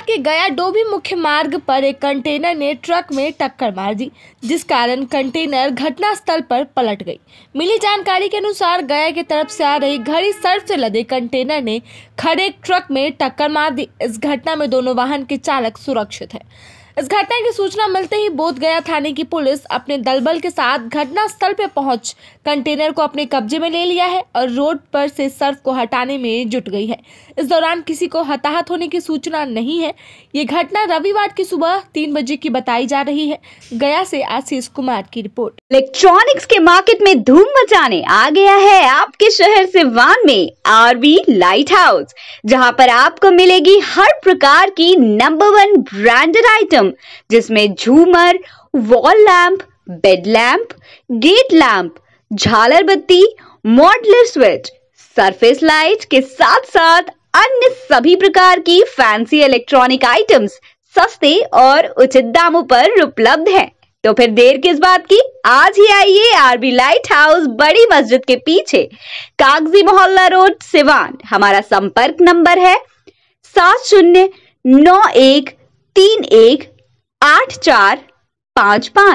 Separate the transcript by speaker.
Speaker 1: बिहार के गया डोभी मुख्य मार्ग पर एक कंटेनर ने ट्रक में टक्कर मार दी जिस कारण कंटेनर घटनास्थल पर पलट गई मिली जानकारी के अनुसार गया की तरफ से आ रही घड़ी सर्फ से लदे कंटेनर ने खड़े ट्रक में टक्कर मार दी इस घटना में दोनों वाहन के चालक सुरक्षित है इस घटना की सूचना मिलते ही बोध गया थाने की पुलिस अपने दलबल के साथ घटना स्थल पर पहुंच कंटेनर को अपने कब्जे में ले लिया है और रोड पर से सर्फ को हटाने में जुट गई है इस दौरान किसी को हताहत होने की सूचना नहीं है ये घटना रविवार की सुबह तीन बजे की बताई जा रही है गया से आशीष कुमार की रिपोर्ट
Speaker 2: इलेक्ट्रॉनिक्स के मार्केट में धूम मचाने आ गया है आपके शहर सिवान में आरवी लाइट हाउस जहाँ पर आपको मिलेगी हर प्रकार की नंबर वन ब्रांडेड आइटम जिसमें झूमर wall lamp bed lamp gate lamp झालर बत्ती मॉडलर स्विच सरफेस लाइट के साथ साथ अन्य सभी प्रकार की फैंसी इलेक्ट्रॉनिक आइटम्स सस्ते और उचित दामों पर उपलब्ध है तो फिर देर किस बात की आज ही आइए आरबी लाइट हाउस बड़ी मस्जिद के पीछे कागजी मोहल्ला रोड सिवान हमारा संपर्क नंबर है सात शून्य नौ एक तीन एक आठ चार पाँच पाँच